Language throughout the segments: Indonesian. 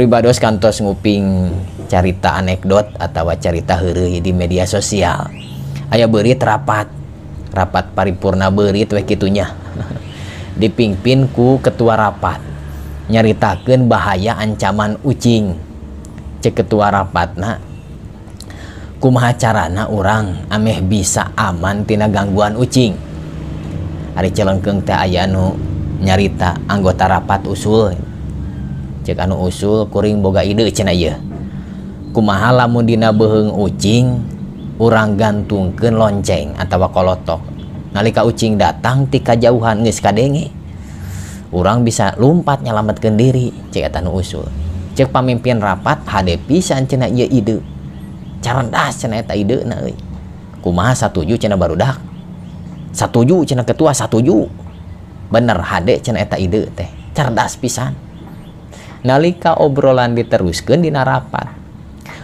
pribados kantos nguping carita anekdot atau carita heureui di media sosial ayah beurit rapat rapat paripurna beurit weh kitunya dipimpin ku ketua rapat nyaritakeun bahaya ancaman ucing cek ketua rapat nak kumaha carana orang ameh bisa aman tina gangguan ucing hari celengkeng teh aya nu nyarita anggota rapat usul cek anu usul kuring boga ide cina iya kumaha lamun dina beheng ucing urang gantungkeun lonceng atau kolotok nalika ucing datang tika jauhan geus kadenge urang bisa lompat nyelamatkan diri cek eta anu usul cek pamimpin rapat hade pisan cina ieu ide carandas cenah eta ide na euy kumaha satuju baru barudak satuju cina ketua satuju bener hade cenah eta ide teh cerdas pisan nalika obrolan diteruskan di narapat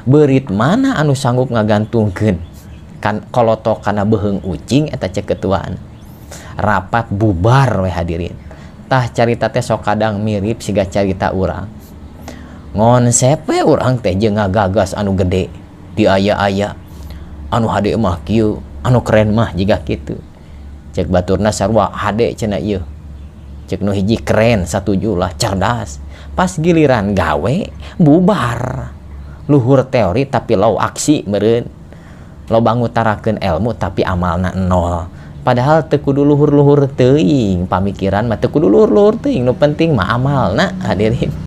berit mana anu sanggup ngagantungken kan kalau toh karena beheng ucing eta ketuaan. rapat bubar we hadirintah carita sok kadang mirip siga carita urang ngonsep we urang teh je ngagagas anu gede di aya-aya anu hade mah kieu anu keren mah jika gitu cek baturna sarwa hade cenah ieu cek nu hiji keren satu jumlah cerdas pas giliran gawe bubar luhur teori tapi low aksi meren lo banggutarakan ilmu tapi amalna nol padahal dulu luhur-luhur teing pamikiran mah dulu luhur-luhur teing nu penting mah amalna hadirin